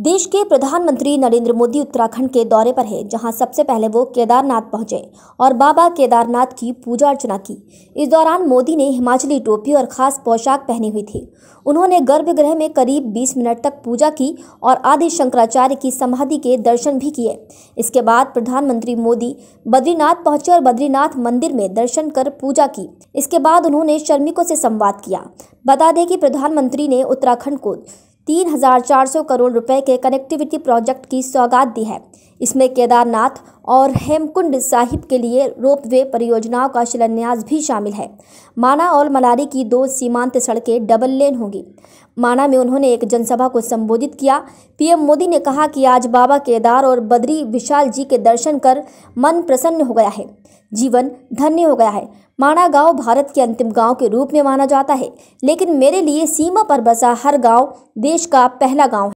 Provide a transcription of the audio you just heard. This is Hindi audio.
देश के प्रधानमंत्री नरेंद्र मोदी उत्तराखंड के दौरे पर हैं जहां सबसे पहले वो केदारनाथ पहुंचे और बाबा केदारनाथ की पूजा अर्चना की इस दौरान मोदी ने हिमाचली टोपी और खास पोशाक पहनी हुई थी उन्होंने गर्भगृह में करीब 20 मिनट तक पूजा की और आदि शंकराचार्य की समाधि के दर्शन भी किए इसके बाद प्रधानमंत्री मोदी बद्रीनाथ पहुंचे और बद्रीनाथ मंदिर में दर्शन कर पूजा की इसके बाद उन्होंने श्रमिकों से संवाद किया बता दें कि प्रधानमंत्री ने उत्तराखंड को तीन हजार चार सौ करोड़ रुपए के कनेक्टिविटी प्रोजेक्ट की सौगात दी है इसमें केदारनाथ और हेमकुंड साहिब के लिए रोप वे परियोजनाओं का शिलान्यास भी शामिल है माना और मलारी की दो सीमांत सड़कें डबल लेन होंगी माना में उन्होंने एक जनसभा को संबोधित किया पीएम मोदी ने कहा कि आज बाबा केदार और बद्री विशाल जी के दर्शन कर मन प्रसन्न हो गया है जीवन धन्य हो गया है माना गांव भारत के अंतिम गांव के रूप में माना जाता है लेकिन मेरे लिए सीमा पर बसा हर गांव देश का पहला गांव